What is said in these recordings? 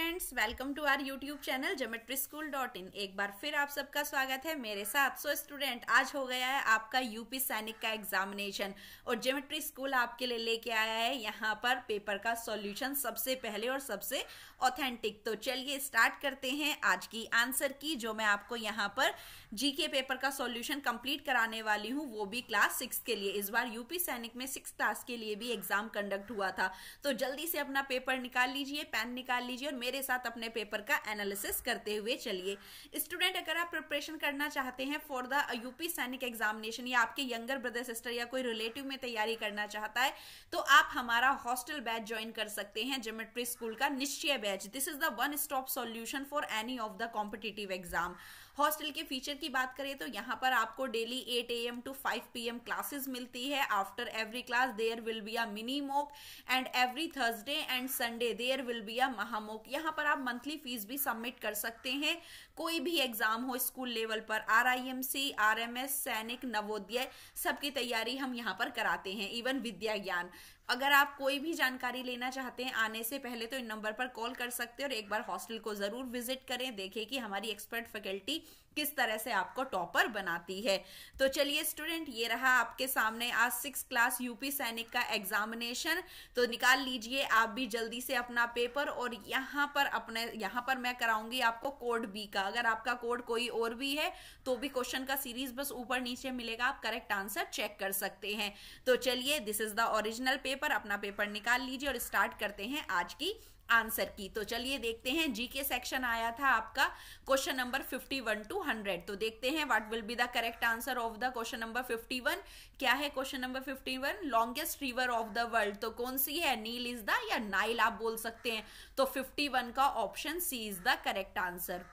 friends welcome to our YouTube channel geometry school dot in एक बार फिर आप सबका स्वागत है मेरे साथ सो स्टूडेंट आज हो गया है आपका यूपी सैनिक का एग्जामिनेशन और जोमेट्री स्कूल आपके लिए लेके आया है यहाँ पर पेपर का सॉल्यूशन सबसे पहले और सबसे ऑथेंटिक तो चलिए स्टार्ट करते हैं आज की आंसर की जो मैं आपको यहाँ पर जीके पेपर का सॉल्यूशन कंप्लीट कराने वाली हूँ वो भी क्लास सिक्स के लिए इस बार यूपी सैनिक में सिक्स क्लास के लिए भी एग्जाम कंडक्ट हुआ था तो जल्दी से अपना पेपर निकाल लीजिए पेन निकाल लीजिए और मेरे साथ अपने पेपर का एनालिसिस करते हुए चलिए स्टूडेंट अगर आप प्रिपरेशन करना चाहते हैं for the UP Sainik examination या आपके यंगर ब्रदर सिस्टर या कोई रिलेटिव में तैयारी करना चाहता है तो आप हमारा हॉस्टल बैच ज्वाइन कर सकते हैं जोमेट्री स्कूल का Nishchay batch this is the one stop solution for any of the competitive exam hostel के फीचर की बात करें तो यहाँ पर आपको daily 8 A M two 5 P M classes मिलती है after every class there will be a mini mock and every Thursday and Sunday there will be a महामोक यहाँ पर आप मंथली फीस भी सबमिट कर सकते हैं कोई भी एग्जाम हो स्कूल लेवल पर R I M C R M S Sainik Navodaya सबकी तैयारी हम यहाँ पर कराते हैं इवन विद्या ज्ञान अगर आप कोई भी जानकारी लेना चाहते हैं आने से पहले तो इन नंबर पर कॉल कर सकते हैं और एक बार हॉस्टल को ज़रूर विजिट करें देखें कि हमारी एक्सपर्ट फैकल्टी किस तरह से आपको टॉपर बनाती है तो चलिए स्टूडेंट ये रहा आपके सामने आज सिक्स क्लास यूपी सैनिक का एग्जामिनेशन तो निकाल लीजिए आप भी जल्दी से अपना पेपर और यहाँ पर अपने यहाँ पर मैं कराऊंगी आपको कोड बी का अगर आपका कोड कोई और भी है तो भी क्वेश्चन का सीरीज बस ऊपर नीचे मिलेगा आप करेक्ट आंसर चेक कर सकते हैं तो चलिए this is the original paper अपना पेपर निकाल लीजिए और स्टार्ट करते हैं आज की आंसर की तो चलिए देखते हैं जी के सेक्शन आया था आपका क्वेश्चन नंबर 51 टू 100 तो देखते हैं what will be the correct answer of the question number 51 क्या है question number 51 longest river of the world तो कौन सी है नील इज द या नाइल आप बोल सकते हैं तो 51 का option C is the correct answer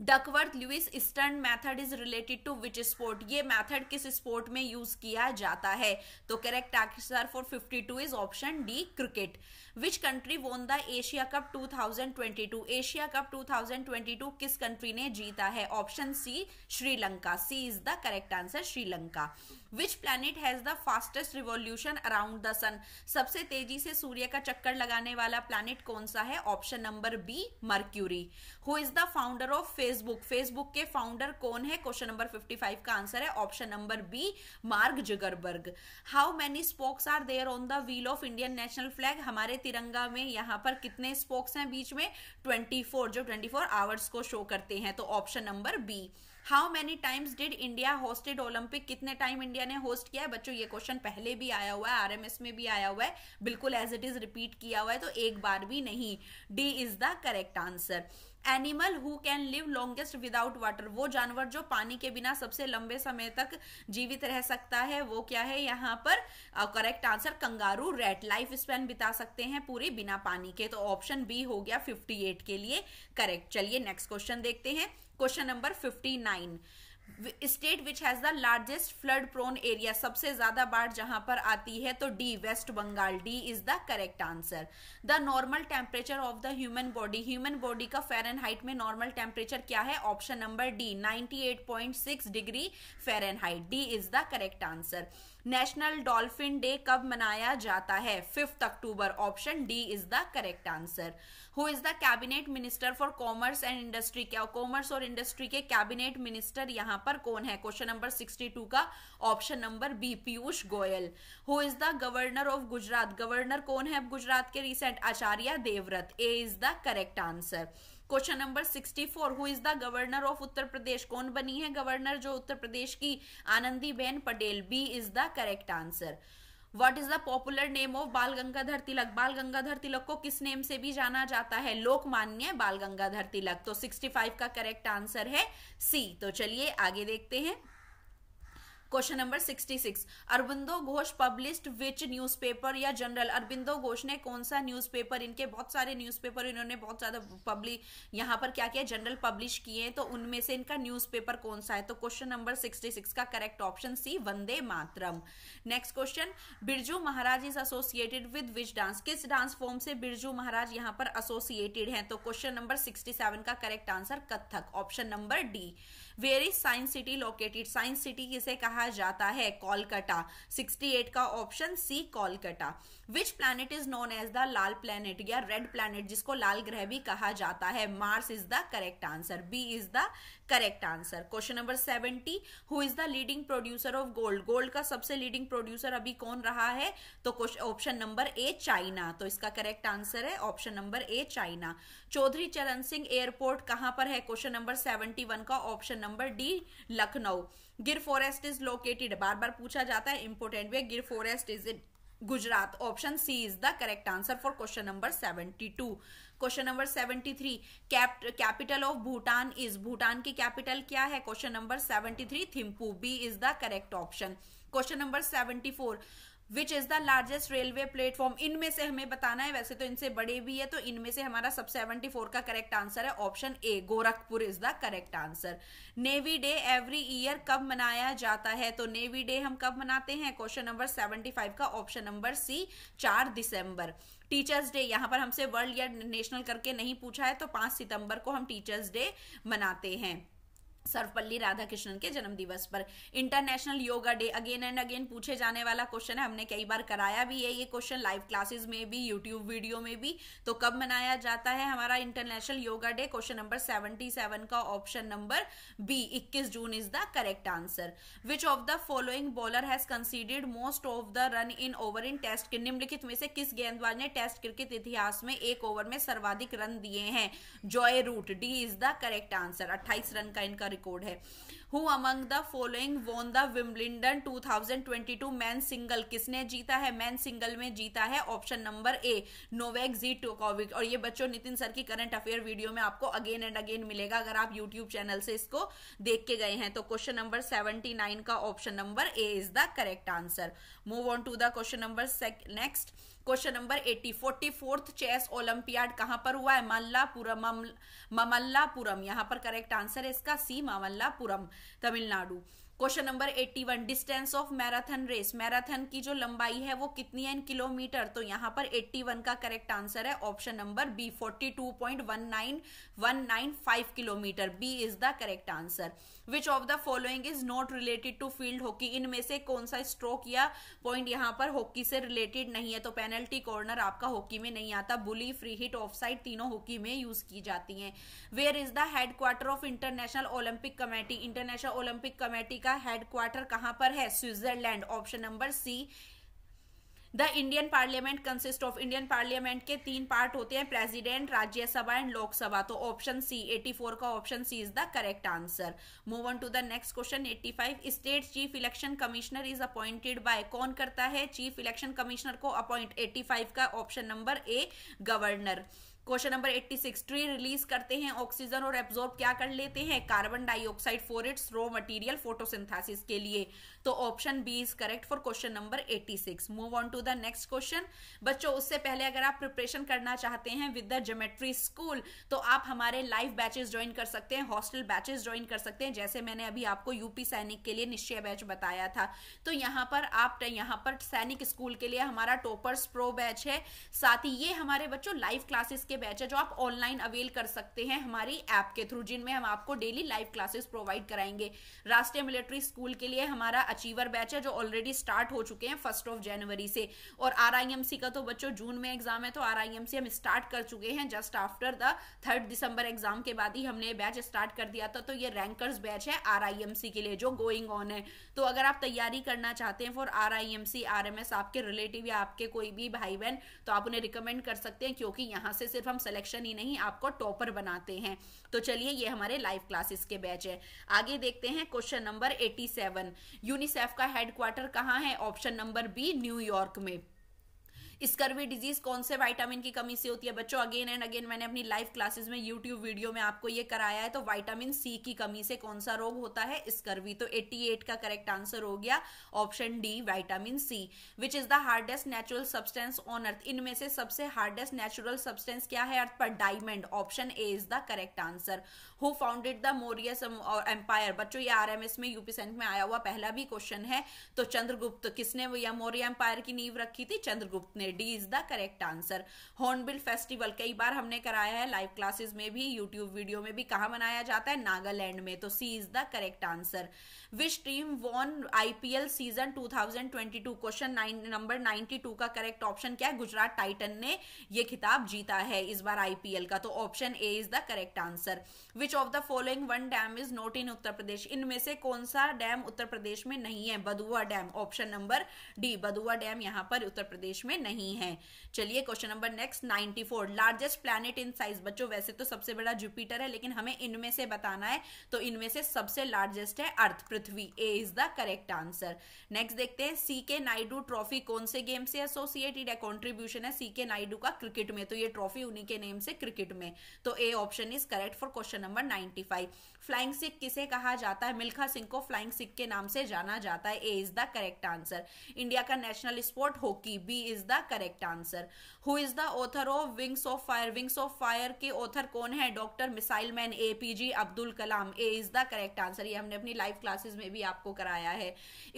Duckworth Lewis Stern method is related to which sport ये मेथड किस स्पोर्ट में यूज किया जाता है तो correct answer for 52 is option D cricket which country won the Asia Cup 2022 Asia Cup 2022 किस country ने जीता है option C Sri Lanka C is the correct answer Sri Lanka which planet has the fastest revolution around the sun सबसे तेजी से सूर्य का चक्कर लगाने वाला प्लैनेट कौन सा है option number B Mercury who is the founder of Facebook Facebook के फाउंडर कौन है क्वेश्चन नंबर 55 का आंसर है option number B Mark Zuckerberg how many spokes are there on the wheel of Indian national flag हमारे तिरंगा में यहाँ पर कितने स्पोक्स हैं बीच में 24 जो 24 आवर्स को शो करते हैं तो option number B how many times did India hosted Olympic कितने टाइम इंडिया ने होस्ट किया है बच्चों ये क्वेश्चन पहले भी आया हुआ है आरएमएस में भी आया हुआ है बिल्कुल एज इट इज रिपीट किया हुआ है तो एक बार भी नहीं D is the correct answer animal who can live longest without water वो जानवर जो पानी के बिना सबसे लंबे समय तक जीवित रह सकता है वो क्या है यहाँ पर correct answer kangaroo rat life span बिता सकते हैं पूरे बिना पानी के तो ऑप्शन बी हो गया 58 के लिए करेक्ट चलिए नेक्स्ट क्वेश्चन देखते हैं question number fifty nine state which has the largest flood prone area सबसे ज्यादा बाढ़ जहां पर आती है तो D West Bengal D is the correct answer the normal temperature of the human body human body का फेरनहाइट में नॉर्मल टेम्परेचर क्या है option number D 98.6 degree Fahrenheit D is the correct answer national dolphin day कब मनाया जाता है fifth October option D is the correct answer who is the cabinet minister for commerce and industry क्या commerce और industry के cabinet minister यहाँ पर कौन है क्वेश्चन नंबर सिक्सटी टू का option number B Piyush Goyal who is the governor of Gujarat governor कौन है गुजरात के recent Acharya Devvrat A is the correct answer question number sixty four who is the governor of Uttar Pradesh कौन बनी है गवर्नर जो उत्तर प्रदेश की Anandi Ben Patel B is the correct answer what is the popular name of Bal Gangadhar तिलक बाल गंगाधर तिलक को किस नेम से भी जाना जाता है लोकमान्य बाल गंगाधर तिलक तो 65 का करेक्ट आंसर है सी तो चलिए आगे देखते हैं question number 66 Aurobindo Ghosh published which newspaper या जनरल अरविंदो घोष ने कौन सा न्यूज़पेपर इनके बहुत सारे न्यूज़पेपर इन्होंने बहुत ज्यादा पब्लिक यहाँ पर क्या किया जनरल पब्लिश किए तो उनमें से इनका न्यूज़पेपर कौन सा है तो क्वेश्चन नंबर 66 का correct option C Vande Mataram next question Birju Maharaj is associated with which dance किस डांस फॉर्म से बिरजू महाराज यहाँ पर एसोसिएटेड है तो क्वेश्चन नंबर सेवन का correct answer Kathak option number D where is science city located science city किसे कहा कहा जाता है कोलकाता 68 का option C Kolkata which planet is known as the लाल प्लैनेट या रेड प्लैनेट जिसको लाल ग्रह भी कहा जाता है Mars is the correct answer B is the correct answer question number seventy who is the leading producer of gold gold का सबसे लीडिंग प्रोड्यूसर अभी कौन रहा है तो ऑप्शन नंबर ए चाइना तो इसका करेक्ट आंसर है option number A China Chaudhary Charan Singh airport कहां पर है क्वेश्चन नंबर सेवेंटी वन का option number D Lucknow Gir forest is located बार बार पूछा जाता है इंपोर्टेंट वे Gir forest is Gujarat option C is the correct answer for question number seventy two question number seventy three capital of Bhutan is Bhutan की capital क्या है question number seventy three Thimphu B is the correct option question number seventy four which is the largest railway platform इनमें से हमें बताना है वैसे तो इनसे बड़े भी है तो इनमें से हमारा सब 74 का करेक्ट आंसर है option A Gorakhpur is the correct answer navy day every year कब मनाया जाता है तो नेवी डे हम कब मनाते हैं क्वेश्चन नंबर 75 का ऑप्शन नंबर सी चार दिसंबर टीचर्स डे यहाँ पर हमसे वर्ल्ड या नेशनल करके नहीं पूछा है तो पांच सितंबर को हम टीचर्स डे मनाते हैं सर्वपल्ली राधाकृष्णन के जन्म दिवस पर international yoga day again and again पूछे जाने वाला क्वेश्चन है हमने कई बार कराया भी है ये क्वेश्चन लाइव क्लासेस में भी यूट्यूब वीडियो में भी तो कब मनाया जाता है हमारा international yoga day question number 77 का option number B 21 June is the correct answer which of the following bowler has conceded most of the run in over in test निम्नलिखित में से किस गेंदबाज ने टेस्ट क्रिकेट इतिहास में एक ओवर में सर्वाधिक रन दिए हैं Joe Root D is the correct answer अट्ठाईस रन का इनका रिकॉर्ड है who among the following won the Wimbledon 2022 man single किसने जीता है मैन सिंगल में जीता है ऑप्शन नंबर ए नोवेक जी टोकोविक और ये बच्चों नितिन सर की करंट अफेयर वीडियो में आपको अगेन एंड अगेन मिलेगा अगर आप यूट्यूब चैनल से इसको देख के गए हैं तो क्वेश्चन नंबर 79 का option number A is the correct answer move on to the question number next question number eighty forty fourth chess olympiad कहां पर हुआ है मल्लापुरम ममल्लापुरम यहां पर करेक्ट आंसर है इसका C Mamallapuram Tamil Nadu question number 81 distance of marathon race marathon की जो लंबाई है वो कितनी है इन किलोमीटर तो यहाँ पर 81 का करेक्ट आंसर है option number B 42.19195 kilometre B is the correct answer which of the following is not related to field hockey इनमें से कौन सा स्ट्रोक या पॉइंट यहाँ पर हॉकी से रिलेटेड नहीं है तो पेनल्टी कॉर्नर आपका हॉकी में नहीं आता bully free hit off side तीनों हॉकी में यूज की जाती है where is the headquarter of international olympic committee international olympic committee का हेडक्वार्टर कहां पर है Switzerland option number C the Indian parliament consist of Indian parliament के तीन पार्ट होते हैं प्रेसिडेंट राज्यसभा एंड लोकसभा तो ऑप्शन सी 84 का option C is the correct answer move on to the next question 85 state chief election commissioner is appointed by कौन करता है chief election commissioner को अपॉइंट 85 का option number A governor question number 86 tree release करते हैं oxygen और absorb क्या कर लेते हैं carbon dioxide for its raw material photosynthesis के लिए तो option B is correct for question number 86 move on to the next question बच्चों उससे पहले अगर आप प्रिपरेशन करना चाहते हैं विद द जोमेट्री स्कूल तो आप हमारे लाइव बैचेस ज्वाइन कर सकते हैं हॉस्टल बैचेस ज्वाइन कर सकते हैं जैसे मैंने अभी आपको यूपी सैनिक के लिए निश्चय बैच बताया था तो यहाँ पर आप यहाँ पर सैनिक स्कूल के लिए हमारा टोपर्स प्रो बैच है साथ ही ये हमारे बच्चों लाइव क्लासेस के के बैच है जो आप ऑनलाइन अवेल कर सकते हैं हमारी ऐप के थ्रू जिनमें हम आपको डेली लाइव क्लासेस प्रोवाइड कराएंगे राष्ट्रीय मिलिट्री स्कूल के लिए हमारा अचीवर बैच है जो ऑलरेडी स्टार्ट हो चुके हैं फर्स्ट ऑफ जनवरी से और आर का तो बच्चों जून में एग्जाम है तो आर हम स्टार्ट कर चुके हैं just after the third December exam के बाद ही हमने बैच स्टार्ट कर दिया था तो ये रैंकर्स बैच है आर के लिए जो गोइंग ऑन है तो अगर आप तैयारी करना चाहते हैं फॉर आर आई आपके रिलेटिव या आपके कोई भी भाई बहन तो आप उन्हें रिकमेंड कर सकते हैं क्योंकि यहां से सिर्फ सिर्फ हम सिलेक्शन ही नहीं आपको टॉपर बनाते हैं तो चलिए ये हमारे लाइव क्लासेस के बैच है आगे देखते हैं क्वेश्चन नंबर 87 यूनिसेफ का हेडक्वार्टर कहाँ है ऑप्शन नंबर बी न्यूयॉर्क में स्कर्वी डिजीज कौन से वाइटामिन की कमी से होती है बच्चों अगेन एंड अगेन मैंने अपनी लाइव क्लासेस में यूट्यूब वीडियो में आपको ये कराया है तो वाइटामिन सी की कमी से कौन सा रोग होता है स्कर्वी तो 88 का करेक्ट आंसर हो गया option D vitamin C which is the hardest natural substance on earth इनमें से सबसे हार्डेस्ट नेचुरल सब्सटेंस क्या है अर्थ पर diamond option A is the correct answer who founded the Maurya empire बच्चों ये आर में यूपी सेंट में आया हुआ पहला भी क्वेश्चन है तो चंद्रगुप्त किसने या मौर्य एम्पायर की नींव रखी थी चंद्रगुप्त ने D is the correct answer hornbill festival कई बार हमने कराया है लाइव क्लासेस में भी यूट्यूब वीडियो में भी कहा मनाया जाता है नागालैंड में तो C is the correct answer which team won IPL season 2022 question number 92 का करेक्ट ऑप्शन क्या है गुजरात टाइटन ने यह खिताब जीता है इस बार आईपीएल का तो option A is the correct answer which of the following one dam is not in Uttar Pradesh इनमें से कौन सा डैम उत्तर प्रदेश में नहीं है Badua dam option number D Badua dam यहाँ पर उत्तर प्रदेश में नहीं है चलिए question number next ninety four largest planet in size बच्चों वैसे तो सबसे बड़ा जुपिटर है लेकिन हमें इनमें से बताना है तो इनमें से सबसे लार्जेस्ट है अर्थ पृथ्वी A is the correct answer next देखते हैं सी के नायडू ट्रॉफी कौन से गेम से एसोसिएटेड है कॉन्ट्रीब्यूशन है सी के नायडू का क्रिकेट में तो ये ट्रॉफी उन्हीं के नेम से क्रिकेट में तो A option is correct for question number number 95 flying Sikh किसे कहा जाता है मिल्खा सिंह को फ्लाइंग सिख के नाम से जाना जाता है A is the correct answer India का national sport hockey B is the correct answer who is the author of wings of fire wings of fire के ऑथर कौन है doctor missile man A P J Abdul Kalam A is the correct answer ये हमने अपनी live classes में भी आपको कराया है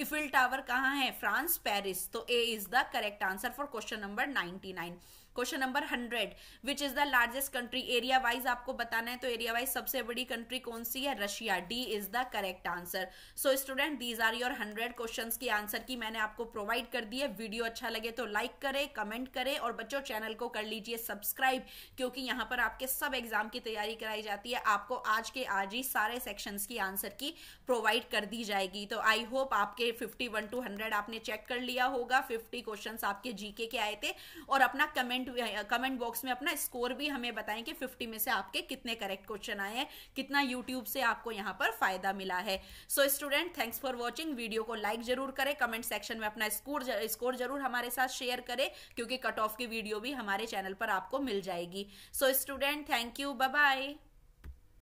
इफिल टावर कहाँ है फ्रांस पेरिस तो A is the correct answer for question number 99 question number hundred which is the largest country area wise आपको बताना है तो एरिया वाइज सबसे बड़ी कंट्री कौन सी है Russia D is the correct answer so student these are your hundred question की आंसर की मैंने आपको प्रोवाइड कर दी है वीडियो अच्छा लगे तो लाइक करे कमेंट करे और बच्चों चैनल को कर लीजिए सब्सक्राइब क्योंकि यहाँ पर आपके सब एग्जाम की तैयारी कराई जाती है आपको आज के आज ही सारे सेक्शन की आंसर की प्रोवाइड कर दी जाएगी तो आई होप आपके वन टू हंड्रेड आपने चेक कर लिया होगा फिफ्टी क्वेश्चन आपके जीके के आए थे और अपना कमेंट कमेंट कमेंट बॉक्स में अपना स्कोर भी हमें बताएं कि 50 में से आपके कितने करेक्ट क्वेश्चन आए हैं कितना यूट्यूब से आपको यहाँ पर फायदा मिला है so student thanks for watching video को लाइक जरूर करें कमेंट सेक्शन में अपना स्कोर स्कोर जरूर हमारे साथ शेयर करें क्योंकि कट ऑफ की वीडियो भी हमारे चैनल पर आपको मिल जाएगी so student thank you bye